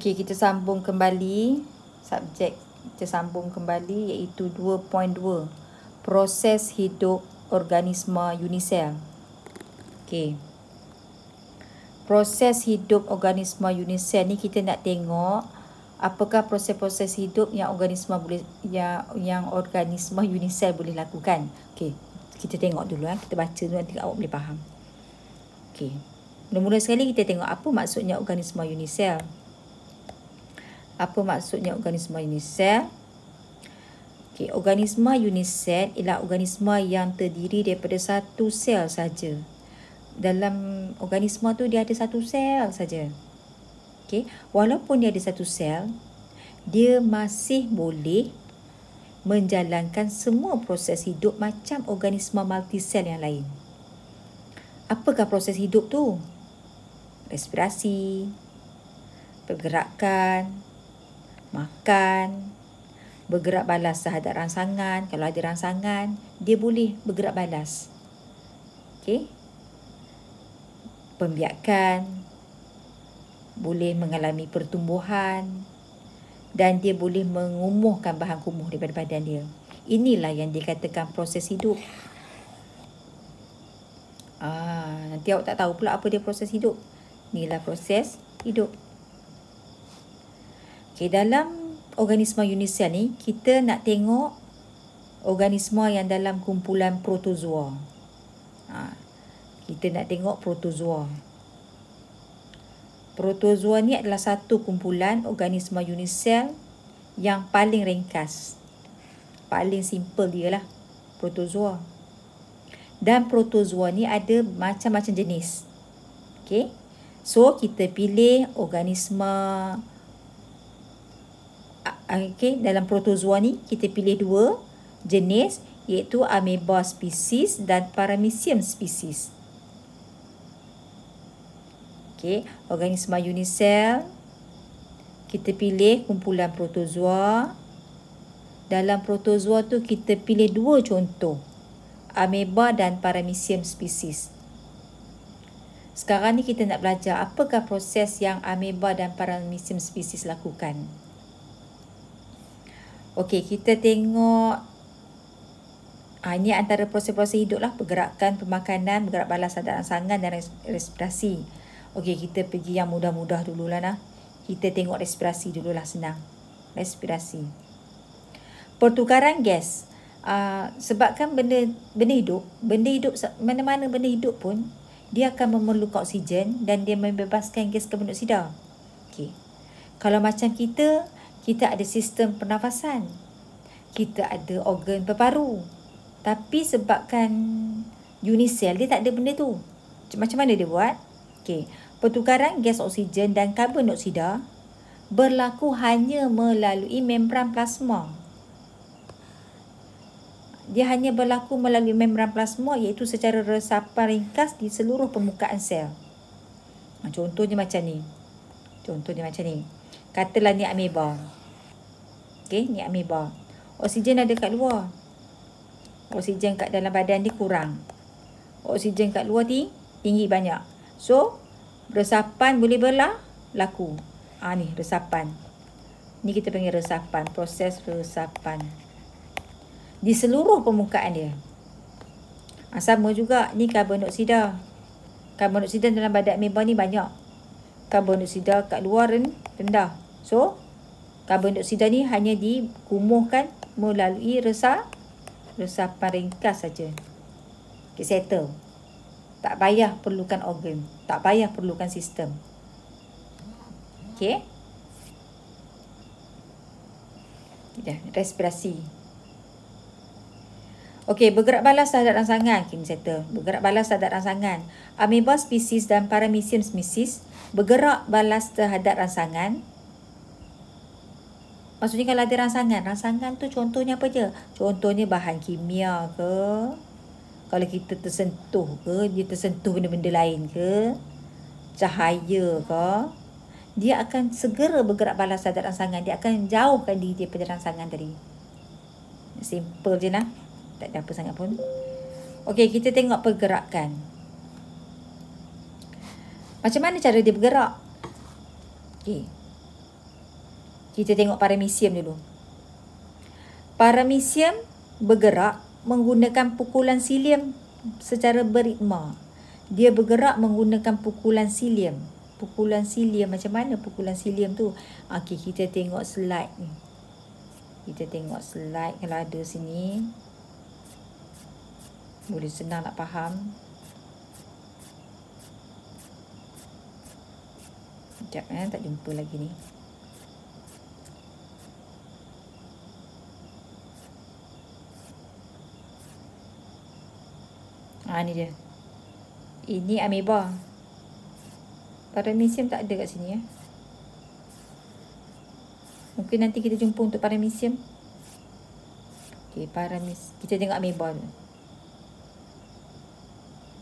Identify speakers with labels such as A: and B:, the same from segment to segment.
A: Okey, kita sambung kembali subjek kita sambung kembali iaitu 2.2 proses hidup organisma unisel. Okey. Proses hidup organisma unisel ni kita nak tengok apakah proses-proses hidup yang organisma boleh yang yang organisma unisel boleh lakukan. Okey, kita tengok dulu eh. kita baca dulu nanti awak boleh faham. Okey. Mula-mula sekali kita tengok apa maksudnya organisma unisel. Apa maksudnya organisma unisel? Okay, organisma unisel ialah organisma yang terdiri daripada satu sel saja. Dalam organisma tu dia ada satu sel saja. Okey, walaupun dia ada satu sel, dia masih boleh menjalankan semua proses hidup macam organisma multisel yang lain. Apakah proses hidup tu? Respirasi, pergerakan, makan, bergerak balas terhadap rangsangan. Kalau ada rangsangan, dia boleh bergerak balas. Okey. Pembiakan boleh mengalami pertumbuhan dan dia boleh mengumuhkan bahan kumuh daripada badan dia. Inilah yang dikatakan proses hidup. Ah, nanti awak tak tahu pula apa dia proses hidup. Inilah proses hidup. Okey, dalam organisma unisel ni kita nak tengok organisma yang dalam kumpulan protozoa. Ha, kita nak tengok protozoa. Protozoa ni adalah satu kumpulan organisma unisel yang paling ringkas. Paling simple dia lah. Protozoa. Dan protozoa ni ada macam-macam jenis. Okay. So, kita pilih organisma Ah, okay, dalam protozoa ni kita pilih dua jenis iaitu amoeba species dan paramecium species. Okay, organisma unicell. kita pilih kumpulan protozoa. Dalam protozoa tu kita pilih dua contoh. Amoeba dan paramecium species. Sekarang ni kita nak belajar apakah proses yang amoeba dan paramecium species lakukan. Okey, kita tengok ha, ini antara proses-proses hidup lah. Pergerakan pemakanan, bergerak balas dan sangan dan respirasi. Okey, kita pergi yang mudah-mudah dululah lah. Kita tengok respirasi dululah senang. Respirasi. Pertukaran gas. Ha, sebabkan benda, benda hidup, benda hidup mana-mana benda hidup pun, dia akan memerlukan oksigen dan dia membebaskan gas karbon oksida. Okey. Kalau macam kita, kita ada sistem pernafasan. Kita ada organ peparu. Tapi sebabkan unisel dia tak ada benda tu. Macam mana dia buat? Okay, Pertukaran gas oksigen dan karbon oksida berlaku hanya melalui membran plasma. Dia hanya berlaku melalui membran plasma iaitu secara resapan ringkas di seluruh permukaan sel. Contohnya macam ni. Contohnya macam ni. Katalah ni ameba, okay ni ameba. Oksigen ada kat luar. Oksigen kat dalam badan ni kurang. Oksigen kat luar ni tinggi banyak. So, resapan boleh berlah laku. Ah ha, ni resapan. Ni kita panggil resapan, proses resapan. Di seluruh permukaan dia. Ha, sama juga ni karbon oksida. Karbon oksida dalam badan amoeba ni banyak. Karbon oksida kat luar ni rendah. So, karbon dioksida ni hanya dikumuhkan melalui resah resapan ringkas saja. Okay, settle. Tak payah perlukan organ. Tak payah perlukan sistem. Okay. Ya, respirasi. Okey, bergerak balas terhadap rangsangan. Okay, settle. Bergerak balas terhadap rangsangan. Amoeba spesies dan paramecium spesies bergerak balas terhadap rangsangan. Maksudnya kalau ada rangsangan, rangsangan tu contohnya apa je? Contohnya bahan kimia ke? Kalau kita tersentuh ke? Dia tersentuh benda-benda lain ke? Cahaya ke? Dia akan segera bergerak balas terhadap rangsangan. Dia akan jauhkan diri daripada rangsangan tadi. Simple je lah. Tak ada apa sangat pun. Okey, kita tengok Pergerakan. Macam mana cara dia bergerak? Okey. Kita tengok paramecium dulu. Paramecium bergerak menggunakan pukulan silium secara beritma. Dia bergerak menggunakan pukulan silium. Pukulan silium macam mana pukulan silium tu? Ah, okey, kita tengok slide ni. Kita tengok slide kalau ada sini. Boleh senang nak faham. Sekejap eh, tak jumpa lagi ni. Ha, ni dia. Ini eh, ameba. Paramecium tak ada kat sini eh. Mungkin nanti kita jumpa untuk paramecium. Okey, paramecium. Kita tengok ameba. tu.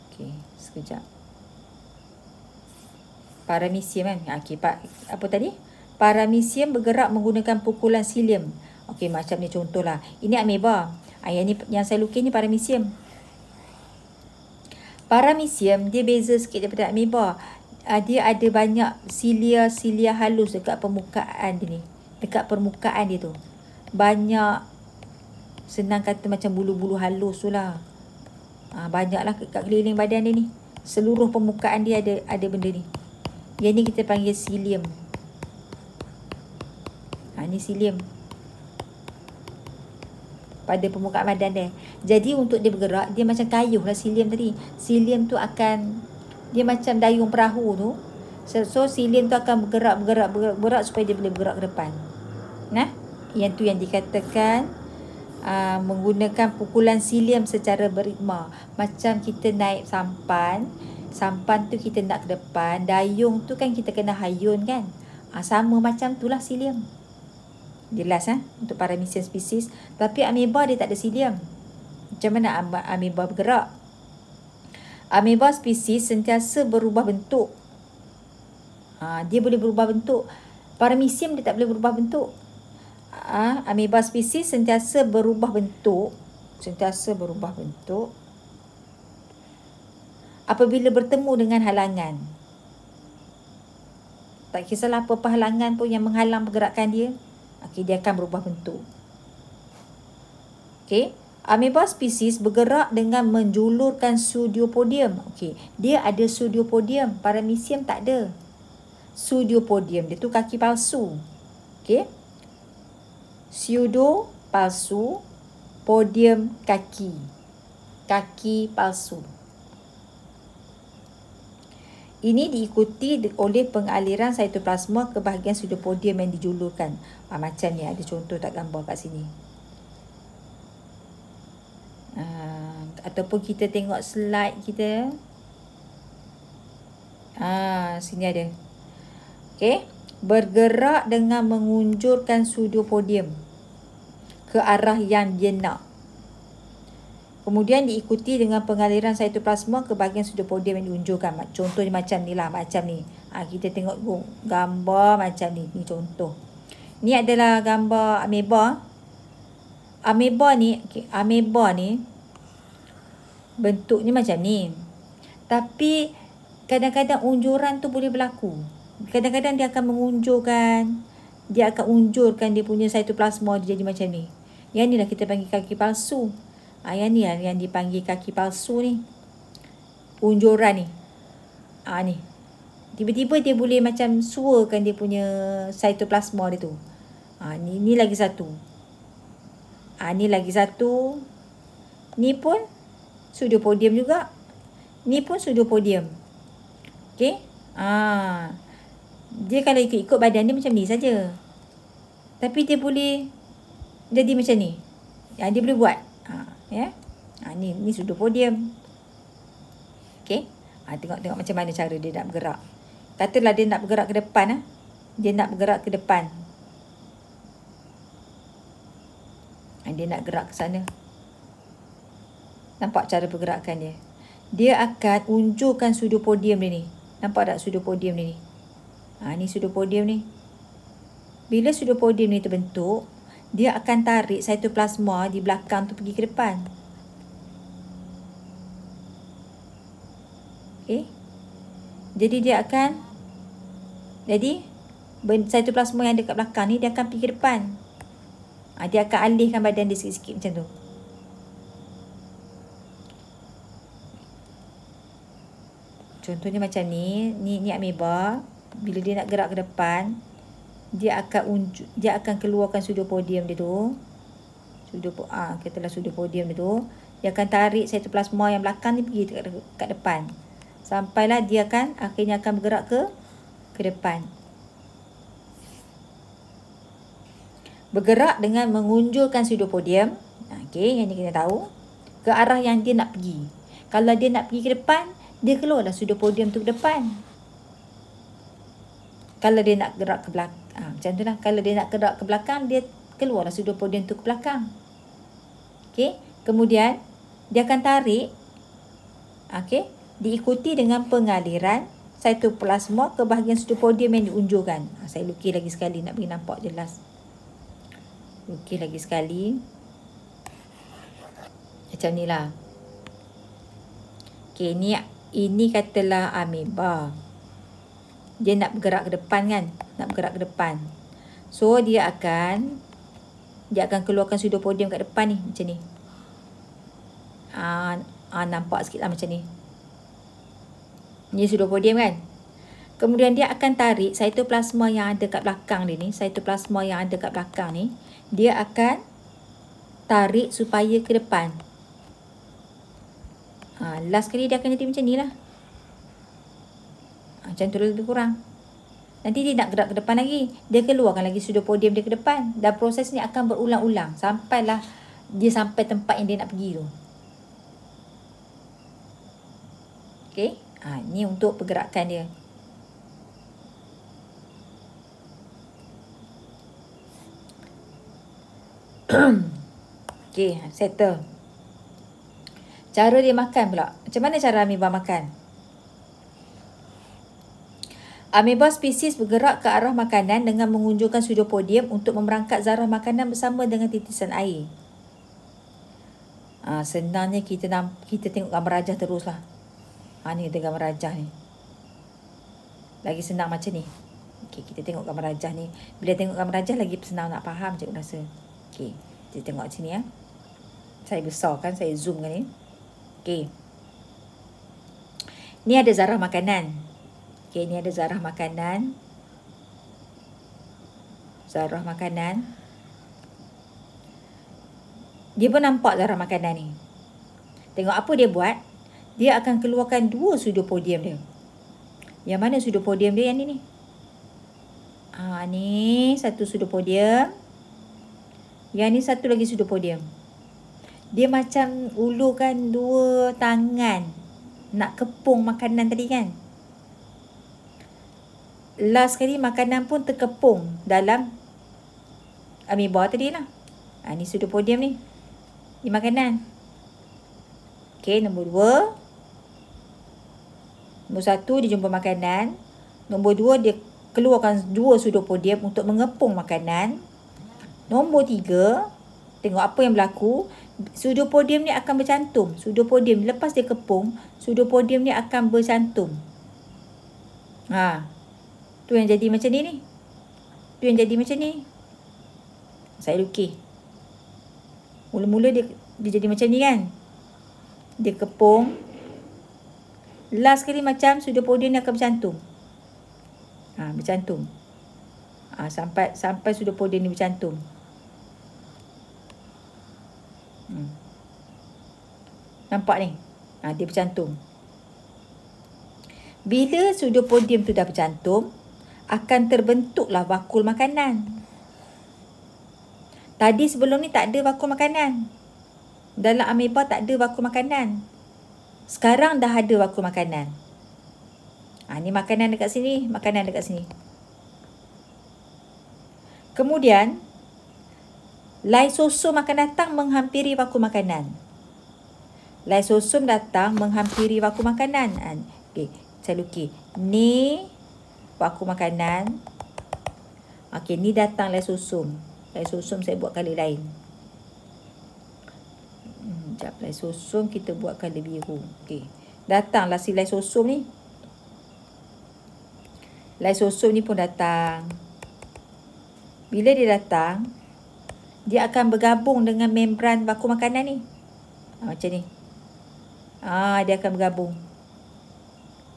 A: Okey, sekejap paramecium kan. Ha, okay, pa, apa tadi? Paramecium bergerak menggunakan pukulan silium. Okey, macam ni contohlah. Ini ameba. Ha, yang, ni, yang saya lukis ni paramecium. Paramecium, dia beza sikit daripada ameba. Ha, dia ada banyak silia-silia halus dekat permukaan dia ni. Dekat permukaan dia tu. Banyak senang kata macam bulu-bulu halus tu lah. Ha, banyaklah kat keliling badan dia ni. Seluruh permukaan dia ada ada benda ni. Yang ni kita panggil silium. Ha, ni silium. Pada permukaan badan dia. Jadi untuk dia bergerak, dia macam kayuh lah silium tadi. Silium tu akan, dia macam dayung perahu tu. So, so silium tu akan bergerak, bergerak, bergerak, bergerak supaya dia boleh bergerak ke depan. Nah, Yang tu yang dikatakan aa, ah, menggunakan pukulan silium secara beritma. Macam kita naik Sampan sampan tu kita nak ke depan, dayung tu kan kita kena hayun kan. Ha, sama macam tu lah silium. Jelas ha? untuk paramecium spesies, Tapi amoeba dia tak ada silium. Macam mana amoeba bergerak? Amoeba species sentiasa berubah bentuk. Ha, dia boleh berubah bentuk. Paramecium dia tak boleh berubah bentuk. Ha, amoeba species sentiasa berubah bentuk. Sentiasa berubah bentuk apabila bertemu dengan halangan. Tak kisahlah apa-apa halangan pun yang menghalang pergerakan dia, okay, dia akan berubah bentuk. Okey. Amoeba spesies bergerak dengan menjulurkan pseudopodium. Okey, dia ada pseudopodium, paramecium tak ada. Pseudopodium dia tu kaki palsu. Okey. Pseudo palsu, podium kaki. Kaki palsu. Ini diikuti oleh pengaliran cytoplasma ke bahagian pseudopodium yang dijulurkan. Ha, macam ni ada contoh tak gambar kat sini. Uh, ataupun kita tengok slide kita. Ah, sini ada. Okay, bergerak dengan mengunjurkan pseudopodium ke arah yang dia nak. Kemudian diikuti dengan pengaliran cytoplasma ke bahagian sudut podium yang diunjukkan. Contohnya macam ni lah. Macam ni. Ha, kita tengok gambar macam ni. Ni contoh. Ni adalah gambar ameba. Ameba ni. Okay, ameba ni. Bentuknya macam ni. Tapi kadang-kadang unjuran tu boleh berlaku. Kadang-kadang dia akan mengunjurkan. Dia akan unjurkan dia punya cytoplasma dia jadi macam ni. Yang lah kita panggil kaki palsu. Ha, yang ni yang, yang dipanggil kaki palsu ni. Unjuran ni. Ha, ni. Tiba-tiba dia boleh macam suakan dia punya cytoplasma dia tu. Ha, ni, ni lagi satu. Ha, ni lagi satu. Ni pun pseudopodium juga. Ni pun pseudopodium. Okay. Ha. Dia kalau ikut-ikut badan dia macam ni saja. Tapi dia boleh jadi macam ni. Yang dia boleh buat ya. Ha, ni ni sudut podium. Okey. Ah, tengok-tengok macam mana cara dia nak bergerak. Katalah dia nak bergerak ke depan ah. Ha. Dia nak bergerak ke depan. Ha, dia nak gerak ke sana. Nampak cara pergerakan dia. Dia akan unjukkan sudu podium dia ni. Nampak tak sudu podium dia ni? Ha, ni sudut podium ni. Bila sudu podium ni terbentuk, dia akan tarik cytoplasma di belakang tu pergi ke depan. Okey. Jadi dia akan jadi cytoplasma yang dekat belakang ni dia akan pergi ke depan. Ha, dia akan alihkan badan dia sikit-sikit macam tu. Contohnya macam ni, ni ni amoeba bila dia nak gerak ke depan dia akan unjuk, dia akan keluarkan sudu podium dia tu ah, ha, lah sudu podium dia tu dia akan tarik satu cytoplasma yang belakang ni pergi dekat, dekat depan sampailah dia akan akhirnya akan bergerak ke ke depan bergerak dengan mengunjulkan sudu podium okey yang ni kita tahu ke arah yang dia nak pergi kalau dia nak pergi ke depan dia keluarlah sudu podium tu ke depan kalau dia nak gerak ke belakang ha, macam tu lah kalau dia nak kedok ke belakang dia keluarlah sudut podium tu ke belakang okay? kemudian dia akan tarik okay? diikuti dengan pengaliran cytoplasma ke bahagian sudut podium yang diunjurkan ha, saya lukis lagi sekali nak bagi nampak jelas lukis lagi sekali macam ni lah okey ni ini katalah amoeba dia nak bergerak ke depan kan nak bergerak ke depan so dia akan dia akan keluarkan pseudopodium kat depan ni macam ni ah, ah, nampak sikit lah macam ni ni pseudopodium kan kemudian dia akan tarik cytoplasma yang ada kat belakang dia ni cytoplasma yang ada kat belakang ni dia akan tarik supaya ke depan ah, last kali dia akan jadi macam ni lah macam tu lebih kurang Nanti dia nak gerak ke depan lagi Dia keluarkan lagi sudut podium dia ke depan Dan proses ni akan berulang-ulang Sampailah dia sampai tempat yang dia nak pergi tu Okay ha, Ni untuk pergerakan dia Okay settle Cara dia makan pula Macam mana cara amibah makan Ameba spesies bergerak ke arah makanan dengan mengunjungkan sudut podium untuk memerangkat zarah makanan bersama dengan titisan air. Ha, senangnya kita namp- kita tengok gambar rajah teruslah. Ha ni kita gambar rajah ni. Lagi senang macam ni. Okay kita tengok gambar rajah ni. Bila tengok gambar rajah lagi senang nak faham cikgu rasa. Okay kita tengok macam ni ya. Saya besar kan, saya zoom kan ni. Okay. Ni ada zarah makanan. Okey, ni ada zarah makanan. Zarah makanan. Dia pun nampak zarah makanan ni. Tengok apa dia buat. Dia akan keluarkan dua sudu podium dia. Yang mana sudu podium dia yang ni ni? Ha, ni satu sudu podium. Yang ni satu lagi sudu podium. Dia macam ulurkan dua tangan. Nak kepung makanan tadi kan? last kali makanan pun terkepung dalam amoeba tadi lah. Ha, ni podium ni. Ni makanan. Okay, nombor dua. Nombor satu, dia jumpa makanan. Nombor dua, dia keluarkan dua sudu podium untuk mengepung makanan. Nombor tiga, tengok apa yang berlaku. Sudu podium ni akan bercantum. Sudu podium lepas dia kepung, sudu podium ni akan bercantum. Haa. Tu yang jadi macam ni ni. Tu yang jadi macam ni. Saya lukis. Mula-mula dia dia jadi macam ni kan. Dia kepung. Last kali macam sudopodium ni akan bercantum. Ha, bercantum. Ha, sampai sampai sudopodium ni bercantum. Hmm. Nampak ni? Ha, dia bercantum. Bila sudopodium tu dah bercantum, akan terbentuklah bakul makanan. Tadi sebelum ni tak ada bakul makanan. Dalam ameba tak ada bakul makanan. Sekarang dah ada bakul makanan. Ha, ni makanan dekat sini, makanan dekat sini. Kemudian, lysosom akan datang menghampiri bakul makanan. Lysosom datang menghampiri bakul makanan. Ha, okay, saya lukis. Ni buat aku makanan. Okey, ni datang lai susum. Lai susum saya buat kali lain. Hmm, sekejap, lai susum kita buat kali biru. Okey, datanglah si lai susum ni. Lai susum ni pun datang. Bila dia datang, dia akan bergabung dengan membran baku makanan ni. Ah, macam ni. Ah, dia akan bergabung.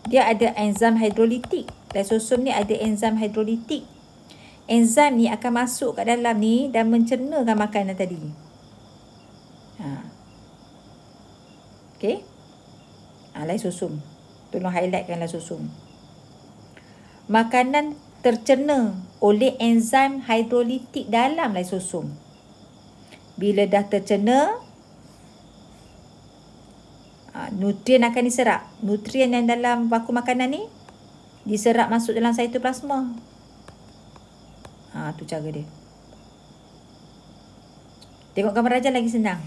A: Dia ada enzim hidrolitik lysosom ni ada enzim hidrolitik. Enzim ni akan masuk kat dalam ni dan mencernakan makanan tadi. Ha. Okay. Ha, lysosom. Tolong highlightkan lysosom. Makanan tercerna oleh enzim hidrolitik dalam lysosom. Bila dah tercerna, ha, nutrien akan diserap. Nutrien yang dalam baku makanan ni diserap masuk dalam cytoplasma. Ha tu cara dia. Tengok gambar aja lagi senang.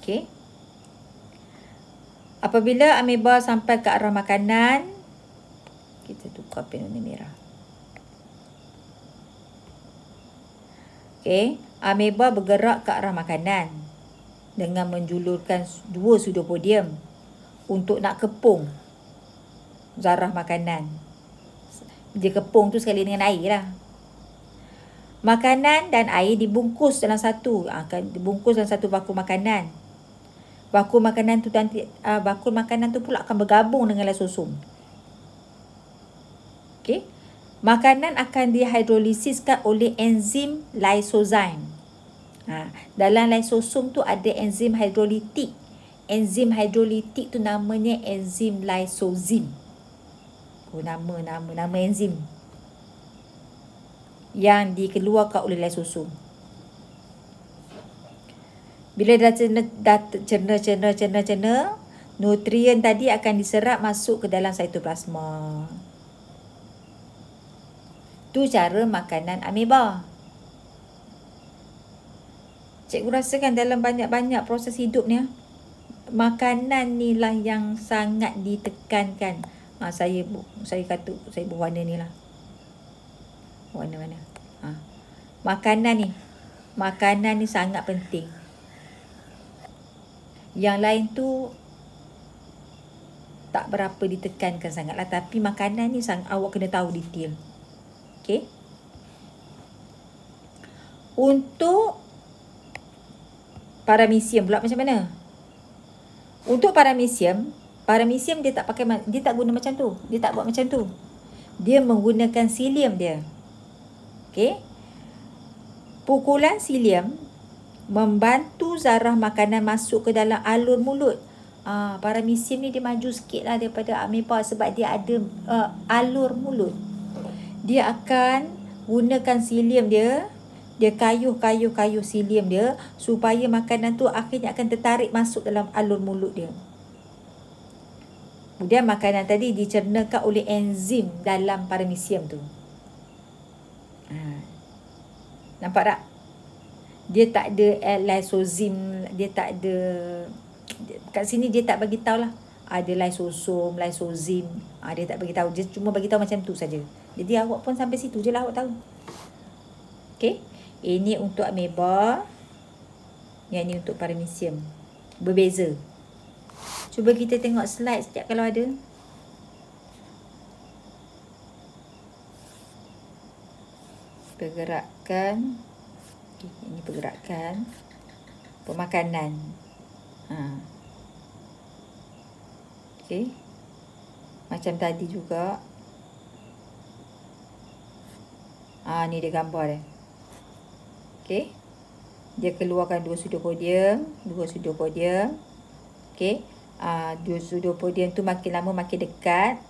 A: Okey. Apabila amoeba sampai ke arah makanan, kita tukar pen warna merah. Okey, amoeba bergerak ke arah makanan dengan menjulurkan dua sudopodium untuk nak kepung zarah makanan. Dia kepung tu sekali dengan air lah. Makanan dan air dibungkus dalam satu. akan ah, ha, dibungkus dalam satu baku makanan. Baku makanan tu nanti, ha, baku makanan tu pula akan bergabung dengan lesosom. Okay. Makanan akan dihidrolisiskan oleh enzim lysozyme. Ha, dalam lysosom tu ada enzim hidrolitik. Enzim hidrolitik tu namanya enzim lysozyme. Oh, nama, nama, nama enzim yang dikeluarkan oleh lai susu. Bila dah cerna, dah cerna, cerna, cerna, cerna, nutrien tadi akan diserap masuk ke dalam cytoplasma. Tu cara makanan amoeba. Cikgu rasa kan dalam banyak-banyak proses hidupnya, makanan ni lah yang sangat ditekankan ha, saya saya kata saya berwarna ni lah warna mana ah. ha. makanan ni makanan ni sangat penting yang lain tu tak berapa ditekankan sangat lah tapi makanan ni sangat, awak kena tahu detail ok untuk paramesium pula macam mana untuk paramesium Para Paramecium dia tak pakai dia tak guna macam tu. Dia tak buat macam tu. Dia menggunakan silium dia. okay Pukulan silium membantu zarah makanan masuk ke dalam alur mulut. Ah uh, paramecium ni dia maju lah daripada amoeba sebab dia ada uh, alur mulut. Dia akan gunakan silium dia dia kayuh-kayuh-kayuh silium dia supaya makanan tu akhirnya akan tertarik masuk dalam alur mulut dia. Kemudian makanan tadi dicernakan oleh enzim dalam paramecium tu. Ha. Nampak tak? Dia tak ada lysozim, dia tak ada kat sini dia tak bagi tahu lah ada lysosom, lysozim. Ha, dia tak bagi tahu, dia cuma bagi tahu macam tu saja. Jadi awak pun sampai situ je lah awak tahu. Okey. Ini untuk ameba. Yang ini untuk paramecium. Berbeza. Cuba kita tengok slide sekejap kalau ada. Pergerakan. Okay, eh, ini pergerakan. Pemakanan. Ha. Okay. Macam tadi juga. Ah, ha, ni dia gambar dia. Okay. Dia keluarkan dua sudu podium. Dua sudu podium. Okay uh, ah, duopodium tu makin lama makin dekat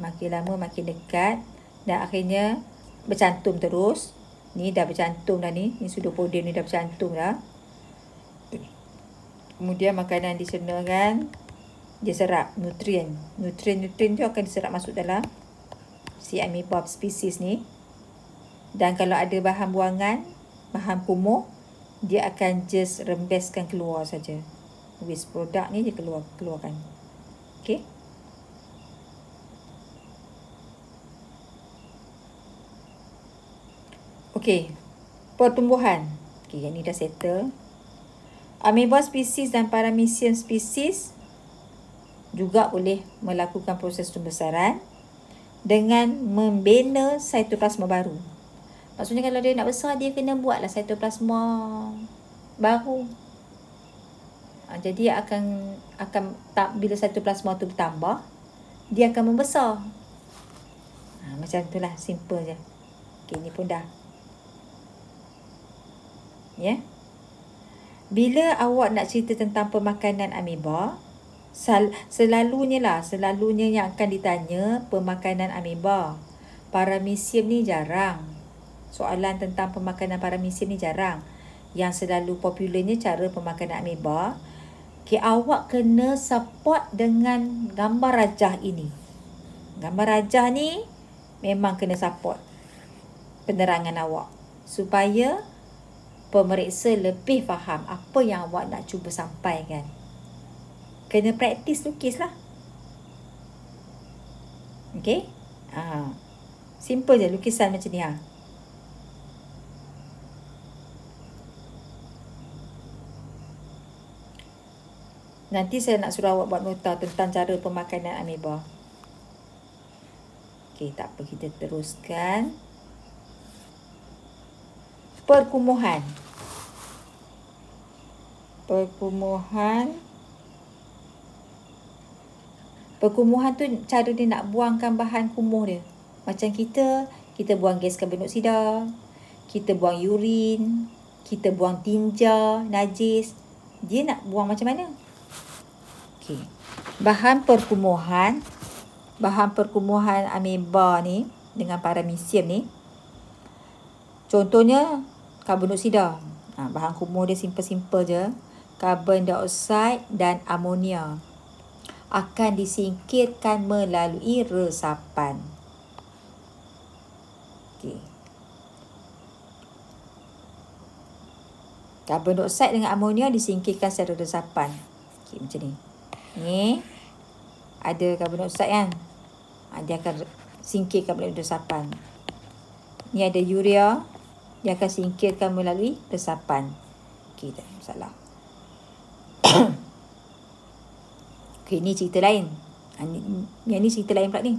A: makin lama makin dekat dan akhirnya bercantum terus ni dah bercantum dah ni ni sudopodium ni dah bercantum dah kemudian makanan dicerna kan dia serap nutrien nutrien-nutrien tu akan diserap masuk dalam si amoeba species ni dan kalau ada bahan buangan bahan kumuh dia akan just rembeskan keluar saja waste produk ni je keluar keluarkan. Okey. Okey. Pertumbuhan. Okey, yang ni dah settle. Amoeba spesies dan paramecium spesies juga boleh melakukan proses pembesaran dengan membina cytoplasma baru. Maksudnya kalau dia nak besar dia kena buatlah cytoplasma baru. Ha, jadi akan akan tak bila cytoplasma tu bertambah, dia akan membesar. Ha, macam itulah simple je. Okey, ni pun dah. Ya. Yeah. Bila awak nak cerita tentang pemakanan amiba, sel- selalunya lah, selalunya yang akan ditanya pemakanan amoeba. Paramecium ni jarang. Soalan tentang pemakanan paramecium ni jarang. Yang selalu popularnya cara pemakanan amoeba, Okay, awak kena support dengan gambar rajah ini. Gambar rajah ni memang kena support penerangan awak. Supaya pemeriksa lebih faham apa yang awak nak cuba sampaikan. Kena praktis lukis lah. Okay. Ha. Ah, simple je lukisan macam ni. Ha. Nanti saya nak suruh awak buat nota tentang cara pemakanan ameba. Okey, tak apa. Kita teruskan. Perkumuhan. Perkumuhan. Perkumuhan tu cara dia nak buangkan bahan kumuh dia. Macam kita, kita buang gas karbonoksida, kita buang urin, kita buang tinja, najis. Dia nak buang macam mana? Okey. Bahan perkumuhan bahan perkumuhan ameba ni dengan paramecium ni. Contohnya karbonoksida. Ha, bahan kumuh dia simple-simple je. karbon dioksida dan amonia akan disingkirkan melalui resapan. Okey. Carbon dioxide dengan amonia disingkirkan secara resapan. Okey macam ni. Ni ada karbonik oksida kan. Ah, dia akan singkirkan melalui resapan. Ni ada urea. Dia akan singkirkan melalui resapan. Okey, tak salah. masalah. ni cerita lain. Yang ah, ni cerita lain pula ni.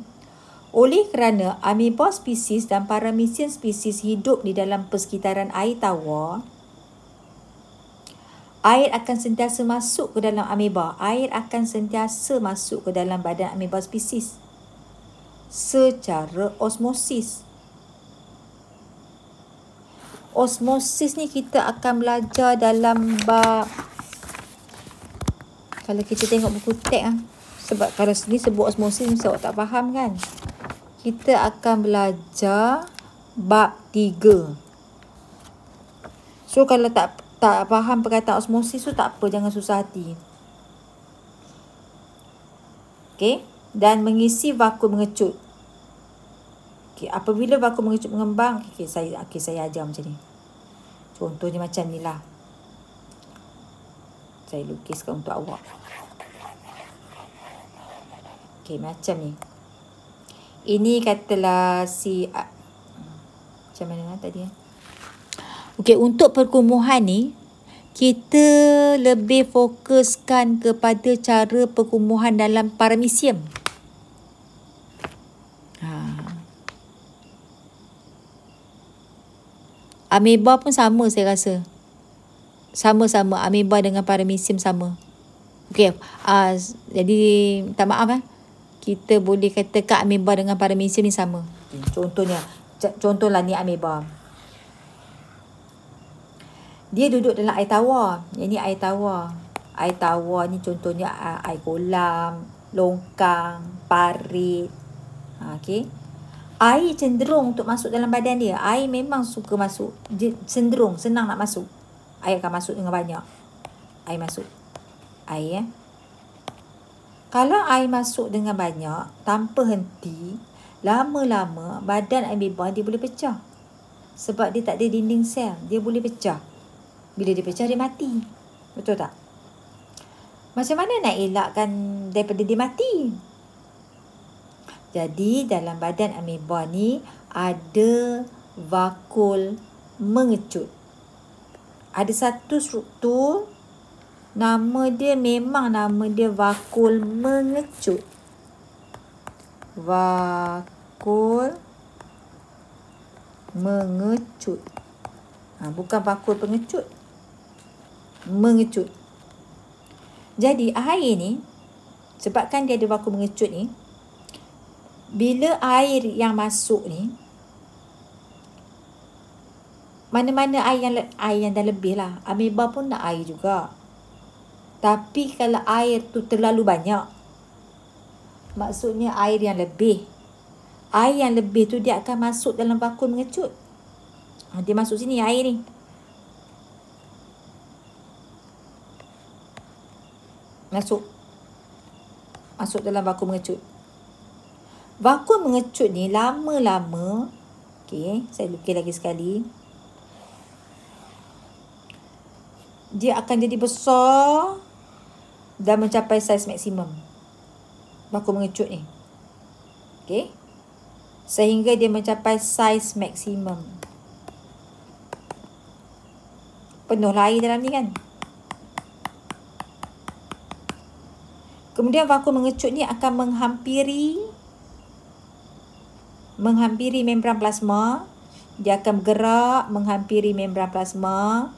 A: Oleh kerana amoeba spesies dan paramecium spesies hidup di dalam persekitaran air tawar, air akan sentiasa masuk ke dalam amoeba. Air akan sentiasa masuk ke dalam badan amoeba spesies. Secara osmosis. Osmosis ni kita akan belajar dalam bab kalau kita tengok buku teks ah. Sebab kalau sini sebut osmosis mesti awak tak faham kan. Kita akan belajar bab tiga. So kalau tak tak faham perkataan osmosis tu tak apa jangan susah hati okey dan mengisi vakum mengecut okey apabila vakum mengecut mengembang okey saya okey saya ajar macam ni contohnya macam ni lah saya lukiskan untuk awak okey macam ni ini katalah si ah, macam mana ah, tadi eh? Okey, untuk perkumuhan ni, kita lebih fokuskan kepada cara perkumuhan dalam paramecium. Ha. Amoeba pun sama saya rasa. Sama-sama amoeba dengan paramecium sama. Okey, uh, jadi tak maaf eh. Kita boleh kata kat dengan paramecium ni sama. Contohnya, contohlah ni amoeba dia duduk dalam air tawar. Yang ni air tawar. Air tawar ni contohnya ah, air kolam, longkang, parit. Ha, okay. Air cenderung untuk masuk dalam badan dia. Air memang suka masuk. Cenderung, senang nak masuk. Air akan masuk dengan banyak. Air masuk. Air eh. Kalau air masuk dengan banyak, tanpa henti, lama-lama badan air amoeba dia boleh pecah. Sebab dia tak ada dinding sel. Dia boleh pecah. Bila dia pecah dia mati Betul tak? Macam mana nak elakkan daripada dia mati? Jadi dalam badan amoeba ni ada vakul mengecut. Ada satu struktur nama dia memang nama dia vakul mengecut. Vakul mengecut. Ha, bukan vakul pengecut mengecut. Jadi air ni sebabkan dia ada vakum mengecut ni bila air yang masuk ni mana-mana air yang air yang dah lebih lah. ameba pun nak air juga. Tapi kalau air tu terlalu banyak maksudnya air yang lebih air yang lebih tu dia akan masuk dalam vakum mengecut. Ha, dia masuk sini air ni. masuk masuk dalam vakum mengecut. Vakum mengecut ni lama-lama Okay, saya lukis lagi sekali. Dia akan jadi besar dan mencapai saiz maksimum. Vakum mengecut ni. Okay, Sehingga dia mencapai saiz maksimum. Penuh air dalam ni kan? Kemudian vakum mengecut ni akan menghampiri menghampiri membran plasma. Dia akan bergerak menghampiri membran plasma.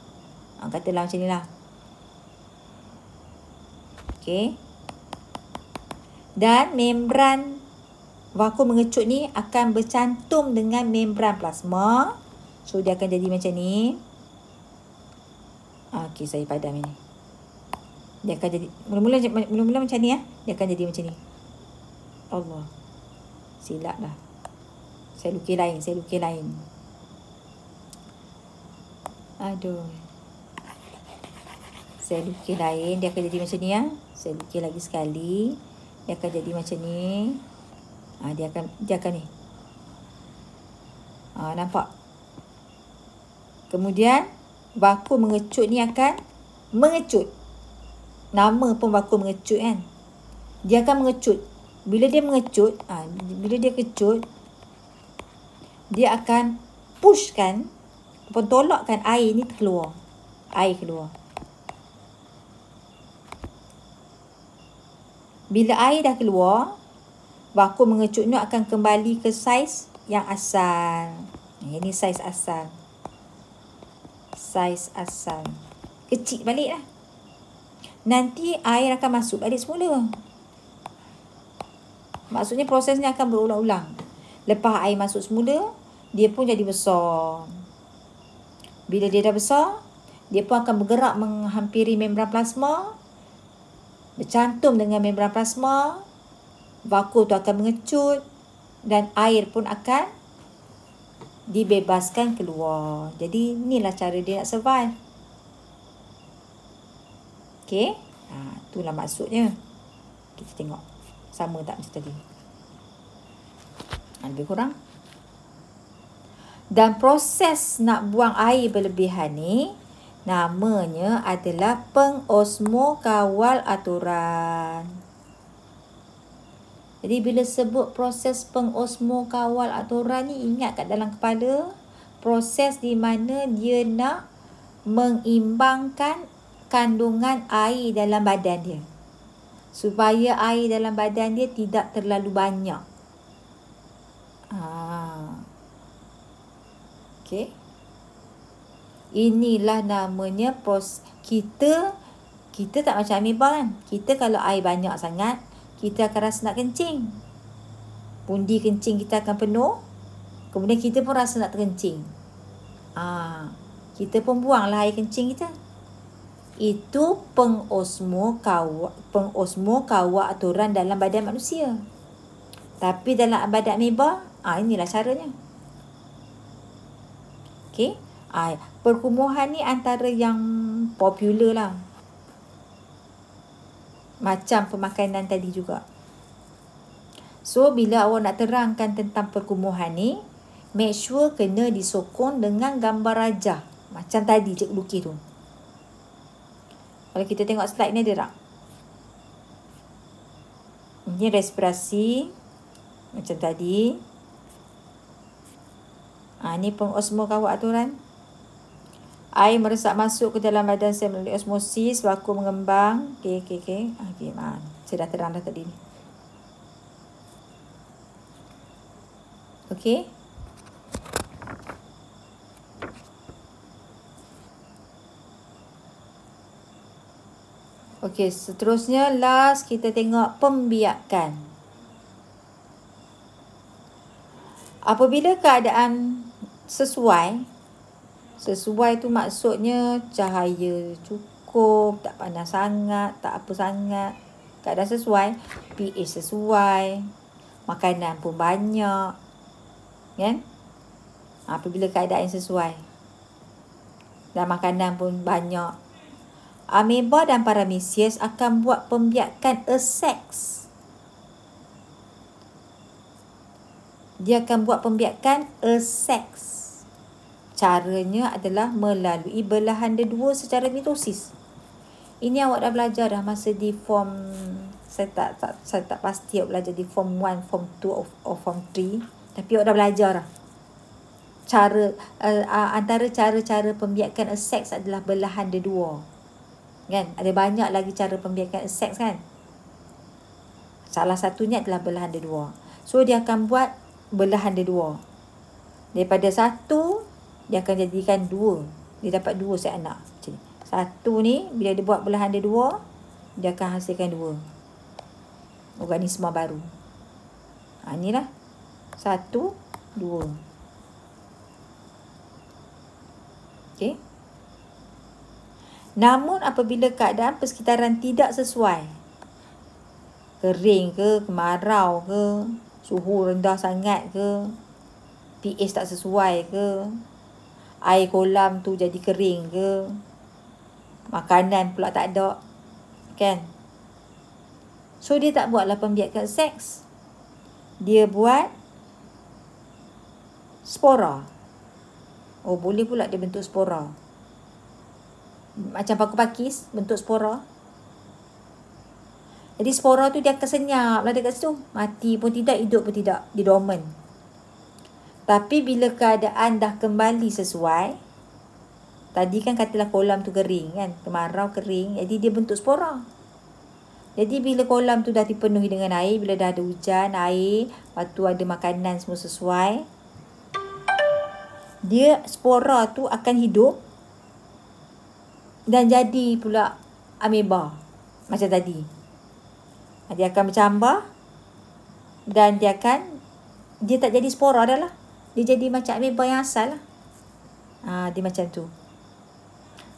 A: Ha, katalah macam ni lah. Okay. Dan membran vakum mengecut ni akan bercantum dengan membran plasma. So dia akan jadi macam ni. Ah, okay saya padam ini. Dia akan jadi Mula-mula, mula-mula macam ni ya. Dia akan jadi macam ni Allah Silap dah Saya lukis lain Saya lukis lain Aduh Saya lukis lain Dia akan jadi macam ni ya. Saya lukis lagi sekali Dia akan jadi macam ni ha, Dia akan Dia akan ni ha, Nampak Kemudian Baku mengecut ni akan Mengecut nama pun bakul mengecut kan. Dia akan mengecut. Bila dia mengecut, ha, bila dia kecut, dia akan pushkan ataupun tolakkan air ni keluar. Air keluar. Bila air dah keluar, bakul mengecutnya akan kembali ke saiz yang asal. Ini eh, saiz asal. Saiz asal. Kecil balik lah nanti air akan masuk balik semula. Maksudnya prosesnya akan berulang-ulang. Lepas air masuk semula, dia pun jadi besar. Bila dia dah besar, dia pun akan bergerak menghampiri membran plasma. Bercantum dengan membran plasma. Vakur tu akan mengecut. Dan air pun akan dibebaskan keluar. Jadi inilah cara dia nak survive. Okey. Ha, itulah maksudnya. Kita tengok. Sama tak macam tadi? Ha, lebih kurang. Dan proses nak buang air berlebihan ni. Namanya adalah pengosmo kawal aturan. Jadi bila sebut proses pengosmo kawal aturan ni ingat kat dalam kepala proses di mana dia nak mengimbangkan kandungan air dalam badan dia. Supaya air dalam badan dia tidak terlalu banyak. Ha. Okey. Inilah namanya pros kita kita tak macam amoeba kan. Kita kalau air banyak sangat, kita akan rasa nak kencing. Pundi kencing kita akan penuh. Kemudian kita pun rasa nak terkencing. Ha. Kita pun buanglah air kencing kita itu pengosmo kawak pengosmo kawak aturan dalam badan manusia tapi dalam badan amoeba ah inilah caranya okay ah perkumuhan ni antara yang popular lah macam pemakanan tadi juga so bila awak nak terangkan tentang perkumuhan ni make sure kena disokong dengan gambar rajah macam tadi cik lukis tu kalau kita tengok slide ni ada tak? Ini respirasi macam tadi. Ah ha, ni pengosmo kawat tu Air meresap masuk ke dalam badan saya melalui osmosis, vakum mengembang. Okey okey okey. Ah, okey, ha, Saya dah terang dah tadi ni. Okey. Okey, seterusnya last kita tengok pembiakan. Apabila keadaan sesuai, sesuai tu maksudnya cahaya cukup, tak panas sangat, tak apa sangat, keadaan sesuai, pH sesuai, makanan pun banyak, kan? Apabila keadaan sesuai dan makanan pun banyak, Ameba dan Paramecius akan buat pembiakan a sex. Dia akan buat pembiakan a sex. Caranya adalah melalui belahan dia dua secara mitosis. Ini awak dah belajar dah masa di form saya tak, tak saya tak pasti awak belajar di form 1, form 2 atau of form 3 tapi awak dah belajar dah. Cara uh, antara cara-cara pembiakan a sex adalah belahan dia dua kan ada banyak lagi cara pembiakan seks kan salah satunya adalah belahan dia dua so dia akan buat belahan dia dua daripada satu dia akan jadikan dua dia dapat dua set anak macam ni satu ni bila dia buat belahan dia dua dia akan hasilkan dua organisma baru ha, inilah satu dua Okay. Namun apabila keadaan persekitaran tidak sesuai, kering ke, kemarau ke, suhu rendah sangat ke, pH tak sesuai ke, air kolam tu jadi kering ke, makanan pula tak ada, kan? So dia tak buatlah pembiakan seks. Dia buat spora. Oh boleh pula dia bentuk Spora macam paku pakis bentuk spora jadi spora tu dia akan senyap lah dekat situ mati pun tidak hidup pun tidak dia dormant tapi bila keadaan dah kembali sesuai tadi kan katalah kolam tu kering kan kemarau kering jadi dia bentuk spora jadi bila kolam tu dah dipenuhi dengan air bila dah ada hujan air lepas tu ada makanan semua sesuai dia spora tu akan hidup dan jadi pula ameba macam tadi. Dia akan bercambah dan dia akan dia tak jadi spora dah lah. Dia jadi macam ameba yang asal lah. Ha, dia macam tu.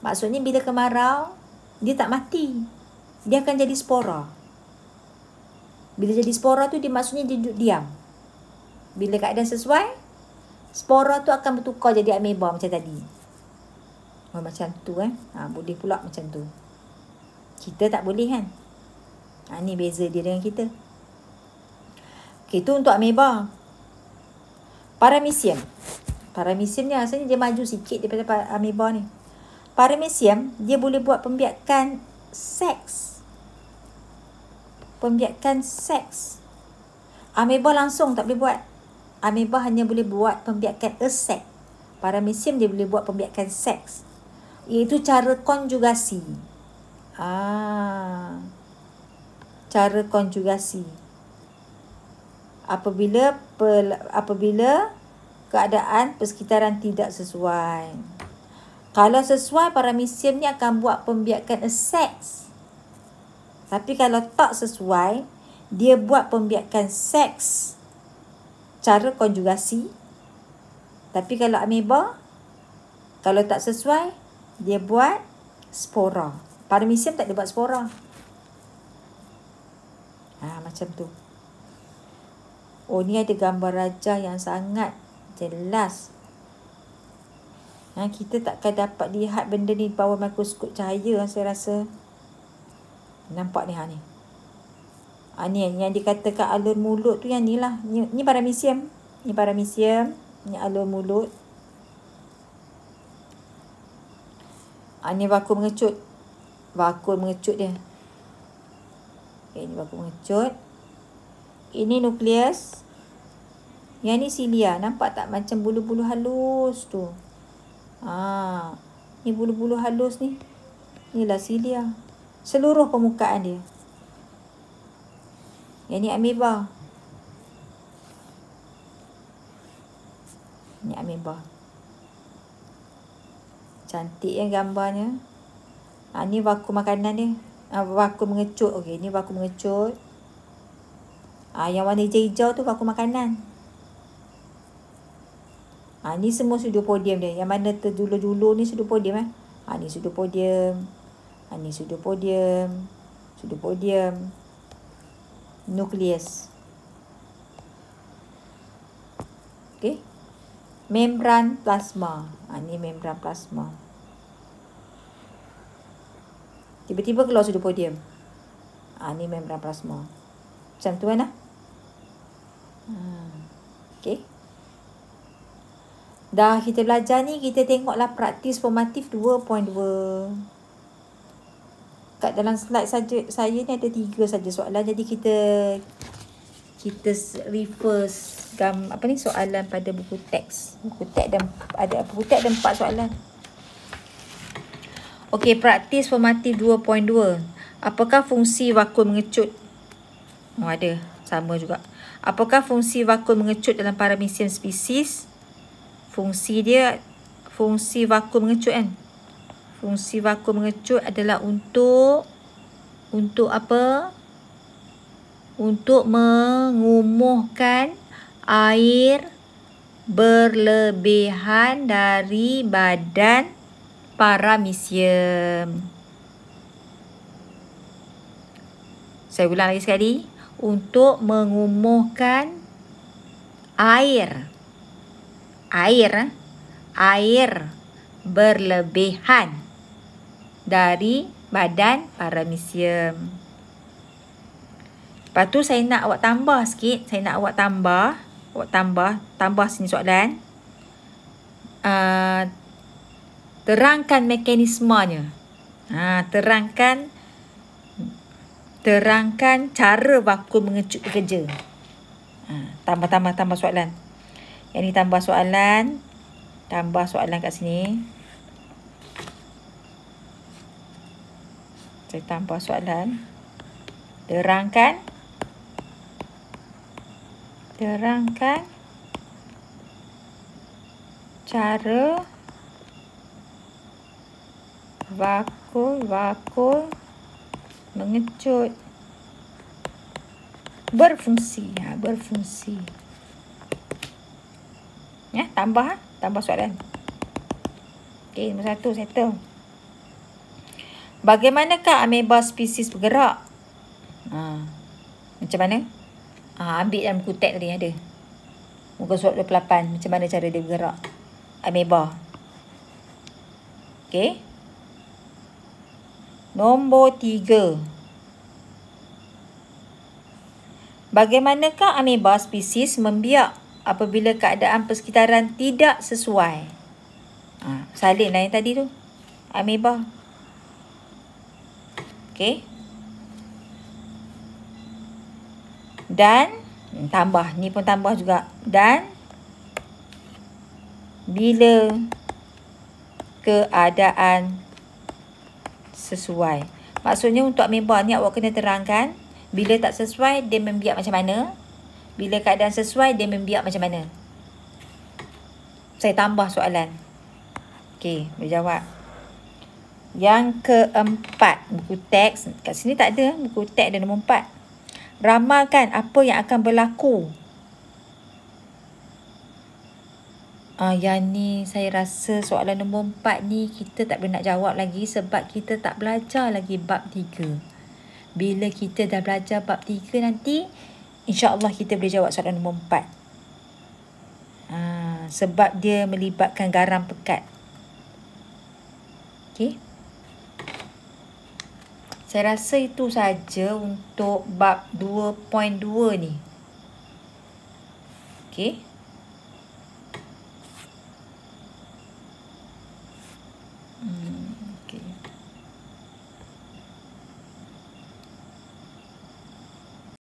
A: Maksudnya bila kemarau dia tak mati. Dia akan jadi spora. Bila jadi spora tu dia maksudnya dia duduk diam. Bila keadaan sesuai spora tu akan bertukar jadi ameba macam tadi. Oh, macam tu kan, Ha, boleh pula macam tu. Kita tak boleh kan? Ha, ni beza dia dengan kita. Okay, tu untuk ameba. Paramecium. Paramecium ni asalnya dia maju sikit daripada ameba ni. Paramecium, dia boleh buat pembiakan seks. Pembiakan seks. Ameba langsung tak boleh buat. Ameba hanya boleh buat pembiakan a Paramecium dia boleh buat pembiakan seks. Itu cara konjugasi. Ah. Cara konjugasi. Apabila pel, apabila keadaan persekitaran tidak sesuai. Kalau sesuai paramecium ni akan buat pembiakan seks. Tapi kalau tak sesuai, dia buat pembiakan seks. Cara konjugasi. Tapi kalau ameba, kalau tak sesuai dia buat spora. Paramecium tak dia buat spora. Ha, macam tu. Oh, ni ada gambar raja yang sangat jelas. Ha, kita takkan dapat lihat benda ni bawah mikroskop cahaya saya rasa. Nampak ni ha ni. Ha, ni yang, dikatakan alur mulut tu yang ni lah. Ni, ni paramecium. Ni paramecium. Ni alur mulut. Ini bakul mengecut. bakul mengecut dia. Okay, ini bakul mengecut. Ini nukleus. Yang ni silia. Nampak tak macam bulu-bulu halus tu. Ah, ni bulu-bulu halus ni. Inilah silia. Seluruh permukaan dia. Yang ni amoeba. Ini amoeba. Ini amoeba. Cantik ya gambarnya. Ha, ni vakum makanan ni. Ha, vakum mengecut. Okey, ni vakum mengecut. Ha, yang warna hijau-hijau tu vakum makanan. Ha, ni semua sudu podium dia. Yang mana terjulur dulu ni sudu podium eh. Ha, ni sudu podium. Ha, ni sudu podium. Sudu podium. Nukleus. Okey. Membran plasma. Ha, ni membran plasma. Okey. Tiba-tiba keluar sudut podium. Ha, ni membran plasma. Macam tu kan lah. Hmm. Okay. Dah kita belajar ni, kita tengoklah praktis formatif 2.2. Kat dalam slide saja saya ni ada tiga saja soalan. Jadi kita kita reverse gam apa ni soalan pada buku teks. Buku teks dan ada buku teks ada empat soalan. Okey, praktis formatif 2.2. Apakah fungsi vakum mengecut? Oh, ada. Sama juga. Apakah fungsi vakum mengecut dalam paramecium spesies? Fungsi dia, fungsi vakum mengecut kan? Fungsi vakum mengecut adalah untuk, untuk apa? Untuk mengumuhkan air berlebihan dari badan paramecium. Saya ulang lagi sekali. Untuk mengumuhkan air. Air. Eh? Air berlebihan dari badan paramecium. Lepas tu saya nak awak tambah sikit. Saya nak awak tambah. Awak tambah. Tambah sini soalan. Uh, terangkan mekanismanya. Ha, terangkan terangkan cara vakum mengecut kerja. Ha, tambah tambah tambah soalan. Yang ni tambah soalan. Tambah soalan kat sini. Saya tambah soalan. Terangkan. Terangkan. Cara. Vakul, vakul, mengecut. Berfungsi, ha, berfungsi. Ya, tambah, ha? tambah soalan. Okey, nombor satu, settle. Bagaimanakah ameba spesies bergerak? Ha. Macam mana? Ha, ambil dalam kutek tadi ada. Muka surat 28. Macam mana cara dia bergerak? Ameba. Okay. Nombor tiga. Bagaimanakah amoeba spesies membiak apabila keadaan persekitaran tidak sesuai? Ha, salin lah yang tadi tu. Amoeba. Okey. Dan hmm, tambah. Ni pun tambah juga. Dan bila keadaan sesuai. Maksudnya untuk mebar ni awak kena terangkan bila tak sesuai dia membiak macam mana. Bila keadaan sesuai dia membiak macam mana. Saya tambah soalan. Okay, boleh jawab. Yang keempat, buku teks. Kat sini tak ada buku teks dan nombor empat. Ramalkan apa yang akan berlaku Uh, yang ni saya rasa soalan nombor empat ni kita tak boleh nak jawab lagi sebab kita tak belajar lagi bab tiga. Bila kita dah belajar bab tiga nanti, insya Allah kita boleh jawab soalan nombor empat. Uh, sebab dia melibatkan garam pekat. Okay. Saya rasa itu saja untuk bab 2.2 ni. Okay. Mm.